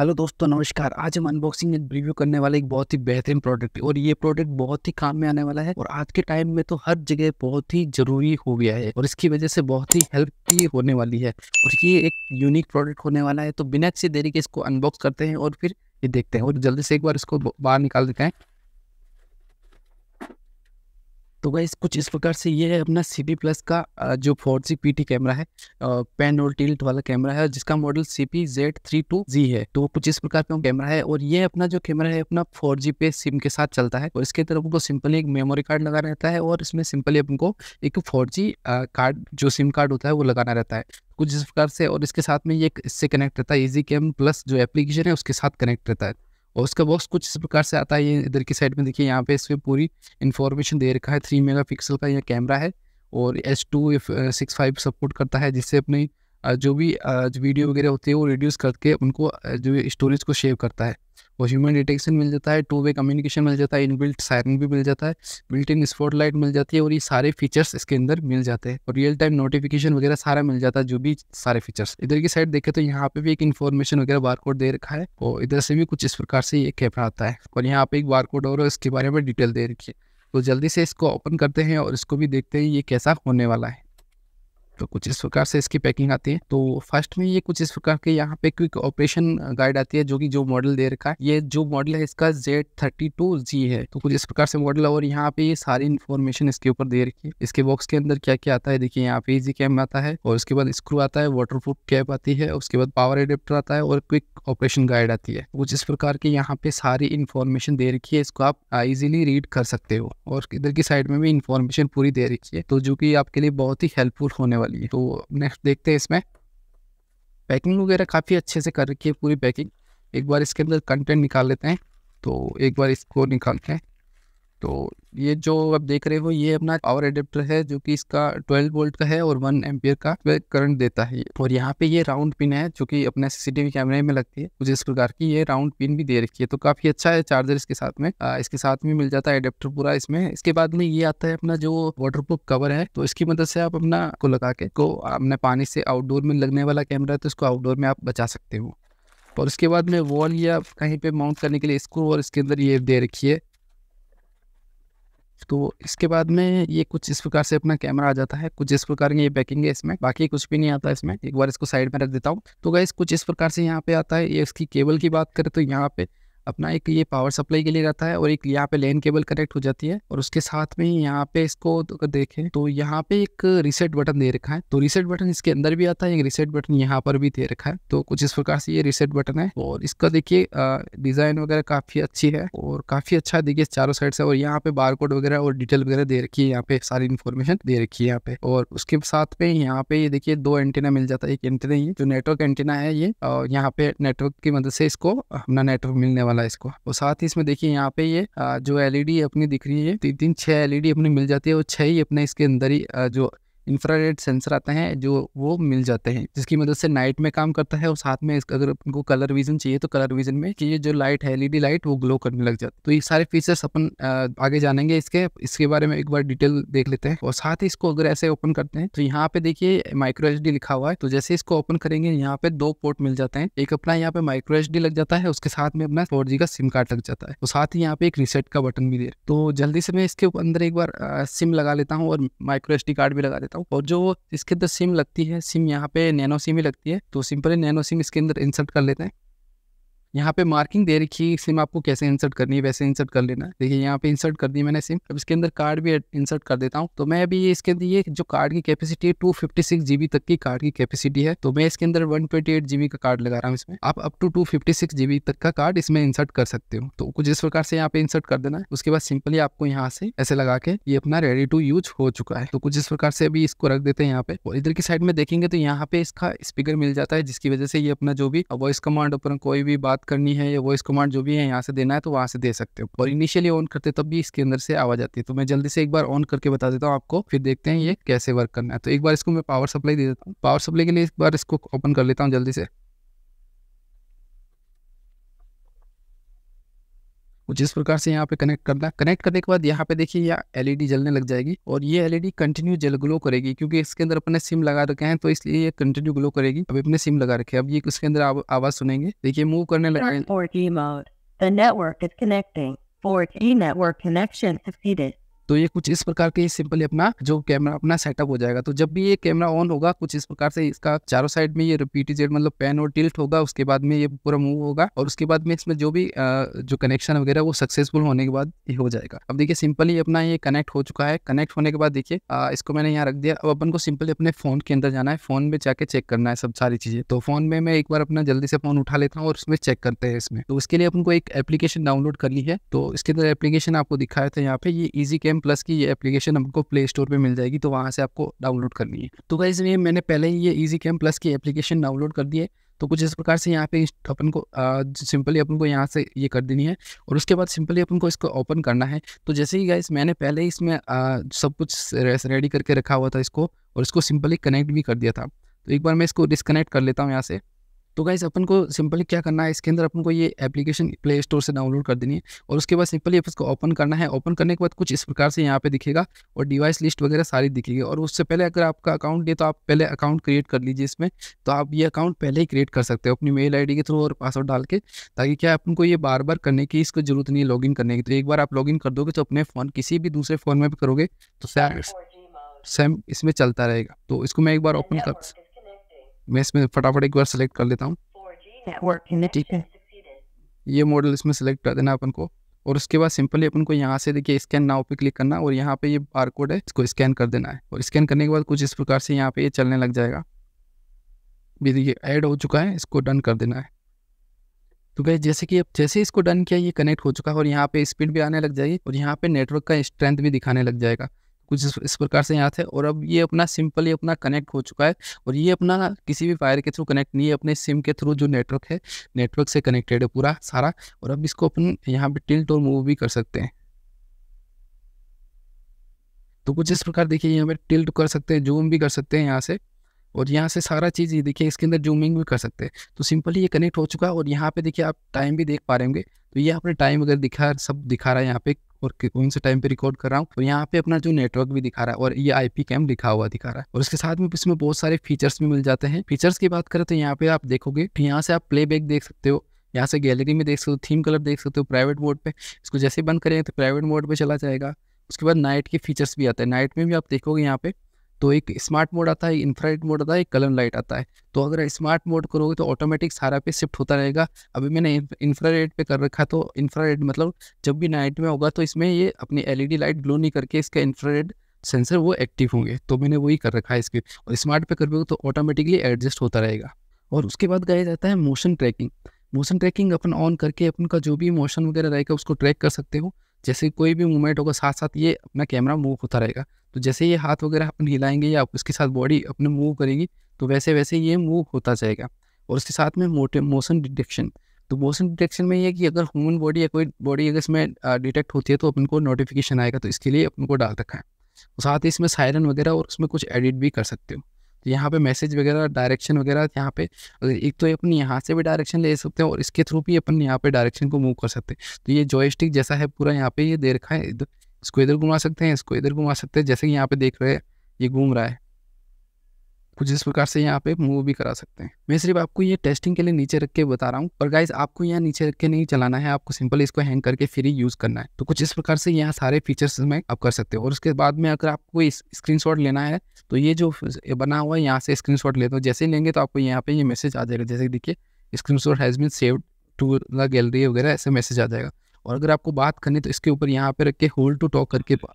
Hello दोस्तों नमस्कार आज हम अनबॉक्सिंग एंड रिव्यू करने वाले एक बहुत ही बेहतरीन प्रोडक्ट है और ये प्रोडक्ट बहुत ही काम में आने वाला है और आज के टाइम में तो हर जगह बहुत ही जरूरी हो गया है और इसकी वजह से बहुत ही हेल्प भी होने वाली है और ये एक यूनिक प्रोडक्ट होने वाला है तो बिना किसी देरी के इसको अनबॉक्स करते हैं और फिर ये देखते हैं और जल्दी से एक बार इसको बाहर निकाल देते हैं तो गाइस कुछ इस प्रकार से ये है अपना सी प्लस का जो फोर जी पी कैमरा है पेन और टिल्ट वाला कैमरा है जिसका model C P Z three two G है तो कुछ इस प्रकार का कैमरा है और ये अपना जो कैमरा है अपना फोर जी पे सिम के साथ चलता है और इसके तरफ उनको सिंपली एक मेमोरी कार्ड लगा रहता है और इसमें सिंपली अपन को एक फोर जी कार्ड जो सिम कार्ड होता है वो लगाना रहता है कुछ इस प्रकार से और इसके साथ में ये इससे कनेक्ट रहता है इजी कैम प्लस जो एप्लीकेशन है उसके साथ कनेक्ट रहता है और उसका बॉक्स कुछ इस प्रकार से आता है ये इधर की साइड में देखिए यहाँ पे इसमें पूरी इन्फॉर्मेशन दे रखा है थ्री मेगा पिक्सल का यह कैमरा है और S two six five support करता है जिससे अपनी जो भी वीडियो वगैरह होती है वो रिड्यूस करके उनको जो स्टोरेज को सेव करता है वो ह्यूमन डिटेक्शन मिल जाता है टू वे कम्युनिकेशन मिल जाता है इनबिल्ट साइरन भी मिल जाता है बिल्ट इन स्पॉट लाइट मिल जाती है और ये सारे फीचर्स इसके अंदर मिल जाते हैं और रियल टाइम नोटिफिकेशन वगैरह सारा मिल जाता है जो भी सारे फीचर्स इधर की साइड देखे तो यहाँ पे भी एक इन्फॉर्मेशन वगैरह बार दे रखा है और इधर से भी कुछ इस प्रकार से ये कैमरा आता है और यहाँ पे एक बार और इसके बारे में डिटेल दे रखी है तो जल्दी से इसको ओपन करते हैं और इसको भी देखते हैं ये कैसा होने वाला है तो कुछ इस प्रकार से इसकी पैकिंग आती है तो फर्स्ट में ये कुछ इस प्रकार के यहाँ पे क्विक ऑपरेशन गाइड आती है जो कि जो मॉडल दे रखा है ये जो मॉडल है इसका जेड थर्टी टू जी है तो कुछ इस प्रकार से मॉडल और यहाँ पे ये सारी इन्फॉर्मेशन इसके ऊपर दे रखी है इसके बॉक्स के अंदर क्या क्या आता है देखिए यहाँ पे इजी कैम आता है और उसके बाद स्क्रू आता है वाटर कैप आती है उसके बाद पावर एडेप्टर आता है और क्विक ऑपरेशन गाइड आती है कुछ इस प्रकार के यहाँ पे सारी इन्फॉर्मेशन दे रखी है इसको आप इजिली रीड कर सकते हो और इधर की साइड में भी इन्फॉर्मेशन पूरी दे रखी है तो जो की आपके लिए बहुत ही हेल्पफुल होने वाली वाली है तो नेक्स्ट देखते हैं इसमें पैकिंग वगैरह काफ़ी अच्छे से कर रखी है पूरी पैकिंग एक बार इसके अंदर कंटेंट निकाल लेते हैं तो एक बार इसको निकालते हैं तो ये जो आप देख रहे हो ये अपना पावर एडेप्टर है जो कि इसका 12 वोल्ट का है और 1 एम्पियर का करंट देता है और यहाँ पे ये राउंड पिन है जो कि अपने सीसीटीवी कैमरे में लगती है कुछ इस प्रकार की ये राउंड पिन भी दे रखी है तो काफी अच्छा है चार्जर इसके साथ में आ, इसके साथ में मिल जाता है एडेप्टर पूरा इसमें इसके बाद में ये आता है अपना जो वाटर कवर है तो इसकी मदद से आप अपना को लगा के को अपने पानी से आउटडोर में लगने वाला कैमरा है तो इसको आउटडोर में आप बचा सकते हो और उसके बाद में वॉल या कहीं पे माउंट करने के लिए स्क्रू और इसके अंदर ये दे रखी है तो इसके बाद में ये कुछ इस प्रकार से अपना कैमरा आ जाता है कुछ इस प्रकार की ये पैकिंग है इसमें बाकी कुछ भी नहीं आता इसमें एक बार इसको साइड में रख देता हूँ तो गाइस कुछ इस प्रकार से यहाँ पे आता है ये इसकी केबल की बात करें तो यहाँ पे अपना एक ये पावर सप्लाई के लिए रहता है और एक यहाँ पे लेन केबल कनेक्ट हो जाती है और उसके साथ में यहाँ पे इसको तो देखें तो यहाँ पे एक रिसेट बटन दे रखा है तो रिसेट बटन इसके अंदर भी आता है एक रिसेट बटन यहाँ पर भी दे रखा है तो कुछ इस प्रकार से ये रिसेट बटन है और इसका देखिए डिजाइन वगैरह काफी अच्छी है और काफी अच्छा देखिए चारों साइड से और यहाँ पे बार वगैरह और डिटेल वगैरह दे रखी है यहाँ पे सारी इन्फॉर्मेशन दे रखी है यहाँ पे और उसके साथ में यहाँ पे ये देखिए दो एंटीना मिल जाता है एक एंटीना ये जो नेटवर्क एंटीना है ये और यहाँ पे नेटवर्क की मदद से इसको अपना नेटवर्क मिलने वाला वाला इसको और साथ ही इसमें देखिए यहाँ पे ये जो एलईडी e अपनी दिख रही है तीन तीन छह एलईडी e अपनी मिल जाती है और छह ही अपने इसके अंदर ही जो इंफ्रारेड सेंसर आते हैं जो वो मिल जाते हैं जिसकी मदद से नाइट में काम करता है और साथ में अगर उनको कलर विजन चाहिए तो कलर विजन में ये जो लाइट है एलईडी लाइट वो ग्लो करने लग जाती है तो ये सारे फीचर्स अपन आगे जानेंगे इसके इसके बारे में एक बार डिटेल देख लेते हैं और साथ ही इसको अगर ऐसे ओपन करते हैं तो यहाँ पे देखिए माइक्रो एच लिखा हुआ है तो जैसे इसको ओपन करेंगे यहाँ पे दो पोर्ट मिल जाते हैं एक अपना यहाँ पे माइक्रो एच लग जाता है उसके साथ में अपना फोर का सिम कार्ड लग जाता है और साथ ही यहाँ पे एक रिसेट का बटन भी दे तो जल्दी से मैं इसके अंदर एक बार सिम लगा लेता हूँ और माइक्रो एच कार्ड भी लगा देता देता हूँ और जो इसके अंदर सिम लगती है सिम यहाँ पे नैनो सिम ही लगती है तो सिंपली नैनो सिम इसके अंदर इंसर्ट कर लेते हैं यहाँ पे मार्किंग दे रखी है सिम आपको कैसे इंसर्ट करनी है वैसे इंसर्ट कर लेना देखिए यहाँ पे इंसर्ट कर दी मैंने सिम अब इसके अंदर कार्ड भी इंसर्ट कर देता हूँ तो मैं अभी इसके अंदर ये जो कार्ड की कैपेसिटी है टू जीबी तक की कार्ड की कैपेसिटी है तो मैं इसके अंदर वन जीबी का कार्ड लगा रहा हूँ इसमें आप अप टू टू जीबी तक का कार्ड इसमें इंसर्ट कर सकते हो तो कुछ इस प्रकार से यहाँ पे इंसर्ट कर देना है उसके बाद सिंपली आपको यहाँ से ऐसे लगा के ये अपना रेडी टू यूज हो चुका है तो कुछ इस प्रकार से अभी इसको रख देते हैं यहाँ पे और इधर की साइड में देखेंगे तो यहाँ पे इसका स्पीकर मिल जाता है जिसकी वजह से ये अपना जो भी वॉइस कमांड ऊपर कोई भी बात बात करनी है या वॉइस कमांड जो भी है यहाँ से देना है तो वहाँ से दे सकते हो और इनिशियली ऑन करते तब भी इसके अंदर से आवाज आती है तो मैं जल्दी से एक बार ऑन करके बता देता हूँ आपको फिर देखते हैं ये कैसे वर्क करना है तो एक बार इसको मैं पावर सप्लाई दे देता हूँ पावर सप्लाई के लिए एक बार इसको ओपन कर लेता हूँ जल्दी से जिस प्रकार से यहाँ पे कनेक्ट करना कनेक्ट करने के बाद यहाँ पे देखिए यहाँ एलईडी e जलने लग जाएगी और ये एलईडी कंटिन्यू e जल ग्लो करेगी क्योंकि इसके अंदर अपने सिम लगा रखे हैं तो इसलिए ये कंटिन्यू ग्लो करेगी अभी अपने सिम लगा रखे अब ये इसके अंदर आव, आवाज सुनेंगे देखिए मूव करने लगे network is connecting. 4G network connection succeeded. तो ये कुछ इस प्रकार के सिंपली अपना जो कैमरा अपना सेटअप हो जाएगा तो जब भी ये कैमरा ऑन होगा कुछ इस प्रकार से इसका चारों साइड में ये रिपीटेड मतलब पेन और टिल्ट होगा उसके बाद में ये पूरा मूव होगा और उसके बाद में इसमें जो भी जो कनेक्शन वगैरह वो सक्सेसफुल होने के बाद ये हो जाएगा अब देखिए सिंपली अपना ये कनेक्ट हो चुका है कनेक्ट होने के बाद देखिए इसको मैंने यहाँ रख दिया अब अपन को सिंपली अपने फोन के अंदर जाना है फोन में जाके चेक करना है सब सारी चीजें तो फोन में मैं एक बार अपना जल्दी से फोन उठा लेता हूँ और उसमें चेक करते हैं इसमें तो उसके लिए अपन को एक एप्लीकेशन डाउनलोड कर ली है तो इसके अंदर एप्लीकेशन आपको दिखाया था यहाँ पे ये इजी कैम प्लस की ये एप्लीकेशन आपको प्ले स्टोर पर मिल जाएगी तो वहाँ से आपको डाउनलोड करनी है तो वैसे ये मैंने पहले ही ये ईजी कैम प्लस की एप्लीकेशन डाउनलोड कर दी है तो कुछ इस प्रकार से यहाँ पे अपन को सिंपली अपन को यहाँ से ये कर देनी है और उसके बाद सिंपली अपन को इसको ओपन करना है तो जैसे ही गाइस मैंने पहले ही इसमें आ, सब कुछ रेडी करके रखा हुआ था इसको और इसको सिंपली कनेक्ट भी कर दिया था तो एक बार मैं इसको डिसकनेक्ट कर लेता हूँ यहाँ से तो गाइज अपन को सिंपली क्या करना है इसके अंदर अपन को ये एप्लीकेशन प्ले स्टोर से डाउनलोड कर देनी है और उसके बाद सिंपली इसको ओपन करना है ओपन करने के बाद कुछ इस प्रकार से यहाँ पे दिखेगा और डिवाइस लिस्ट वगैरह सारी दिखेगी और उससे पहले अगर आपका अकाउंट है तो आप पहले अकाउंट क्रिएट कर लीजिए इसमें तो आप ये अकाउंट पहले ही क्रिएट कर सकते हो अपनी मेल आई के थ्रू और पासवर्ड डाल के ताकि क्या अपन को ये बार बार करने की इसको जरूरत नहीं है इन करने की तो एक बार आप इन कर दोगे तो अपने फ़ोन किसी भी दूसरे फ़ोन में भी करोगे तो सेम इसमें चलता रहेगा तो इसको मैं एक बार ओपन कर मैं इसमें फटाफट एक बार सेलेक्ट कर लेता हूँ ठीक है ये मॉडल इसमें सेलेक्ट कर देना अपन को और उसके बाद सिंपली अपन को यहाँ से देखिए स्कैन नाव पे क्लिक करना और यहाँ पे ये बार कोड है इसको स्कैन कर देना है और स्कैन करने के बाद कुछ इस प्रकार से यहाँ पे ये चलने लग जाएगा भी देखिए ऐड हो चुका है इसको डन कर देना है तो गए जैसे कि अब जैसे इसको डन किया ये कनेक्ट हो चुका है और यहाँ पे स्पीड भी आने लग जाएगी और यहाँ पे नेटवर्क का स्ट्रेंथ भी दिखाने लग जाएगा कुछ इस प्रकार से यहाँ थे और अब ये अपना सिंपली अपना कनेक्ट हो चुका है और ये अपना किसी भी वायर के थ्रू कनेक्ट नहीं है अपने सिम के थ्रू जो नेटवर्क है नेटवर्क से कनेक्टेड है पूरा सारा और अब इसको अपन यहाँ पे टिल्ट और मूव भी कर सकते हैं तो कुछ इस प्रकार देखिए यहाँ पे टिल्ट कर सकते हैं जूम भी कर सकते हैं यहाँ से और यहाँ से सारा चीज़ ये देखिए इसके अंदर जूमिंग भी कर सकते हैं तो सिंपली ये कनेक्ट हो चुका है और यहाँ पे देखिए आप टाइम भी देख पा रहे होंगे तो ये आपने टाइम अगर दिखा सब दिखा रहा है यहाँ पे और कौन से टाइम पे रिकॉर्ड कर रहा हूँ और यहाँ पे अपना जो नेटवर्क भी दिखा रहा है और ये आईपी कैम लिखा हुआ दिखा रहा है और इसके साथ में इसमें बहुत सारे फीचर्स भी मिल जाते हैं फीचर्स की बात करें तो यहाँ पे आप देखोगे यहाँ से आप प्लेबैक देख सकते हो यहाँ से गैलरी में देख सकते हो थीम कलर देख सकते हो प्राइवेट मोड पे इसको जैसे बंद करेंगे तो प्राइवेट मोड पे चला जाएगा उसके बाद नाइट के फीचर्स भी आते हैं नाइट में भी आप देखोगे यहाँ पे तो एक स्मार्ट मोड आता है इंफ्राइट मोड आता है एक कलर लाइट आता है तो अगर स्मार्ट मोड करोगे तो ऑटोमेटिक सारा पे शिफ्ट होता रहेगा अभी मैंने इंफ्रारेड पे कर रखा तो इंफ्रारेड मतलब जब भी नाइट में होगा तो इसमें ये अपनी एलईडी लाइट ग्लो नहीं करके इसका इंफ्रारेड सेंसर वो एक्टिव होंगे तो मैंने वही कर रखा है इसके और स्मार्ट पे करोगे तो ऑटोमेटिकली एडजस्ट होता रहेगा और उसके बाद गाया जाता है मोशन ट्रैकिंग मोशन ट्रैकिंग अपन ऑन करके अपन का जो भी मोशन वगैरह रहेगा उसको ट्रैक कर सकते हो जैसे कोई भी मूवमेंट होगा साथ साथ ये अपना कैमरा मूव होता रहेगा तो जैसे ये हाथ वगैरह अपन हिलाएंगे या उसके साथ बॉडी अपने मूव करेगी तो वैसे वैसे ये मूव होता जाएगा और उसके साथ में मोटे मोशन डिटेक्शन तो मोशन डिटेक्शन में ये कि अगर ह्यूमन बॉडी या कोई बॉडी अगर इसमें डिटेक्ट होती है तो अपन को नोटिफिकेशन आएगा तो इसके लिए अपन को डाल रखा है और साथ ही इसमें साइरन वगैरह और उसमें कुछ एडिट भी कर सकते हो तो यहाँ पे मैसेज वगैरह डायरेक्शन वगैरह यहाँ पे अगर एक तो अपन यहाँ से भी डायरेक्शन ले सकते हैं और इसके थ्रू भी अपन यहाँ पे डायरेक्शन को मूव कर सकते हैं तो ये जॉयस्टिक जैसा है पूरा यहाँ पे ये दे रखा है इसको इधर घुमा सकते हैं इसको इधर घुमा सकते हैं जैसे कि यहाँ पे देख रहे हैं ये घूम रहा है कुछ इस प्रकार से यहाँ पे मूव भी करा सकते हैं मैं सिर्फ आपको ये टेस्टिंग के लिए नीचे रख के बता रहा हूँ और गाइज आपको यहाँ नीचे रख के नहीं चलाना है आपको सिंपल इसको हैंग करके फिर ही यूज़ करना है तो कुछ इस प्रकार से यहाँ सारे फीचर्स में आप कर सकते हो और उसके बाद में अगर आपको इस स्क्रीन लेना है तो ये जो बना हुआ है यहाँ से स्क्रीन शॉट लेते हो जैसे लेंगे तो आपको यहाँ पे ये मैसेज आ जाएगा जैसे देखिए screenshot has been save to the gallery वगैरह ऐसे मैसेज आ जाएगा और अगर आपको बात करनी तो इसके ऊपर यहाँ पे रख के होल्ड टू टॉक करके तो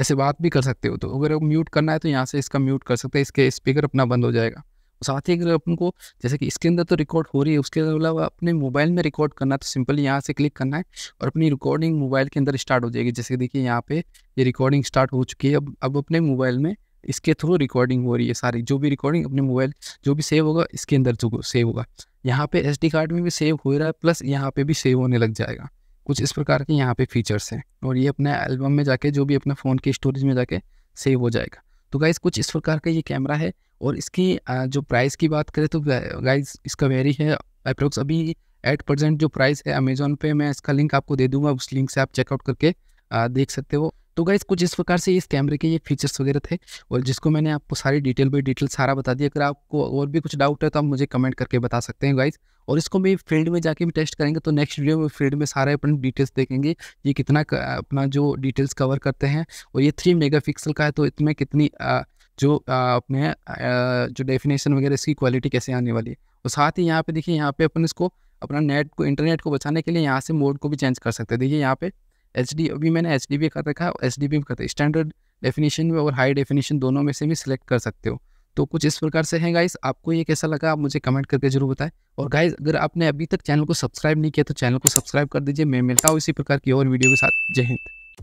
ऐसे बात भी कर सकते हो तो अगर म्यूट करना है तो यहाँ से इसका म्यूट कर सकते हैं इसके स्पीकर अपना बंद हो जाएगा साथ ही अगर अपन को जैसे कि इसके अंदर तो रिकॉर्ड हो रही है उसके अलावा अपने मोबाइल में रिकॉर्ड करना है तो सिंपली यहाँ से क्लिक करना है और अपनी रिकॉर्डिंग मोबाइल के अंदर स्टार्ट हो जाएगी जैसे देखिए यहाँ पे ये रिकॉर्डिंग स्टार्ट हो चुकी है अब अब अपने मोबाइल में इसके थ्रू रिकॉर्डिंग हो रही है सारी जो भी रिकॉर्डिंग अपने मोबाइल जो भी सेव होगा इसके अंदर जो सेव होगा यहाँ पे एस कार्ड में भी सेव हो रहा है प्लस यहाँ पे भी सेव होने लग जाएगा कुछ इस प्रकार के यहाँ पे फीचर्स हैं और ये अपने एल्बम में जाके जो भी अपने फ़ोन के स्टोरेज में जाके सेव हो जाएगा तो गाइज़ कुछ इस प्रकार का ये कैमरा है और इसकी जो प्राइस की बात करें तो गाइज़ इसका वेरी है अप्रोक्स अभी एट प्रजेंट जो प्राइस है अमेजोन पे मैं इसका लिंक आपको दे दूंगा उस लिंक से आप चेकआउट करके देख सकते हो तो गाइज कुछ इस प्रकार से इस कैमरे के ये फीचर्स वगैरह थे और जिसको मैंने आपको सारी डिटेल बाई डिटेल सारा बता दिया अगर आपको और भी कुछ डाउट है तो आप मुझे कमेंट करके बता सकते हैं गाइज और इसको भी फील्ड में जाके भी टेस्ट करेंगे तो नेक्स्ट वीडियो में फील्ड में सारे अपन डिटेल्स देखेंगे ये कितना अपना जो डिटेल्स कवर करते हैं और ये थ्री मेगा का है तो इसमें कितनी आ, जो अपने जो डेफिनेशन वगैरह इसकी क्वालिटी कैसे आने वाली है और साथ ही यहाँ पे देखिए यहाँ पे अपन इसको अपना नेट को इंटरनेट को बचाने के लिए यहाँ से मोड को भी चेंज कर सकते हैं देखिए यहाँ पे एच डी अभी मैंने एच डी बी कर रखा है एच डी भी करते स्टैंडर्ड डेफिनेशन में और हाई डेफिनेशन दोनों में से भी सिलेक्ट कर सकते हो तो कुछ इस प्रकार से है गाइस आपको ये कैसा लगा आप मुझे कमेंट करके जरूर बताएं और गाइस अगर आपने अभी तक चैनल को सब्सक्राइब नहीं किया तो चैनल को सब्सक्राइब कर दीजिए मैं मिलता हूँ इसी प्रकार की और वीडियो के साथ जय हिंद